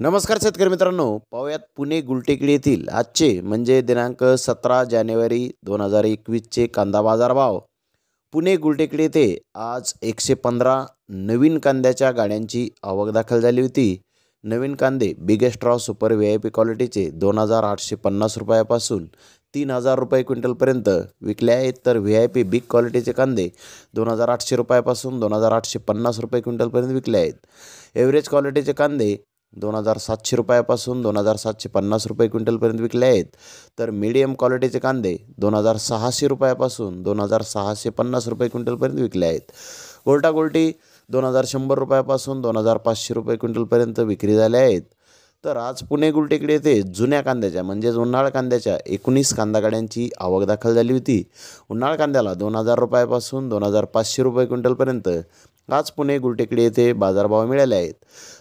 नमस्कार शेतकरी मित्रांनो पाहूयात पुणे गुलटेकडी येथील आजचे म्हणजे दिनांक सतरा जानेवारी दोन हजार एकवीसचे कांदा भाव पुणे गुलटेकडी येथे आज एकशे पंधरा नवीन कांद्याच्या गाड्यांची आवक दाखल झाली होती नवीन कांदे biggest raw super V I P क्वालिटीचे दोन हजार आठशे पन्नास रुपयापासून तीन हजार रुपये क्विंटलपर्यंत विकले आहेत तर व्ही आय पी बिग क्वालिटीचे कांदे दोन हजार आठशे रुपयापासून दोन हजार आठशे पन्नास रुपये क्विंटलपर्यंत विकले आहेत एव्हरेज क्वालिटीचे कांदे दोन हजार सातशे रुपयापासून दोन हजार सातशे पन्नास रुपये क्विंटलपर्यंत विकले आहेत तर मीडियम क्वालिटीचे कांदे दोन हजार सहाशे रुपयापासून दोन हजार सहाशे पन्नास रुपये क्विंटलपर्यंत विकले आहेत गोलटा गोलटी दोन हजार शंभर रुपयापासून दोन हजार पाचशे रुपये क्विंटलपर्यंत विक्री झाल्या आहेत तर आज पुणे गुलटेकडे येथे जुन्या कांद्याच्या म्हणजेच उन्हाळ कांद्याच्या एकोणीस कांदा गाड्यांची आवक दाखल झाली होती उन्हाळ कांद्याला दोन हजार रुपयापासून दोन हजार पाचशे रुपये क्विंटलपर्यंत आज पुणे गुलटेकडे येथे बाजारभाव मिळाले आहेत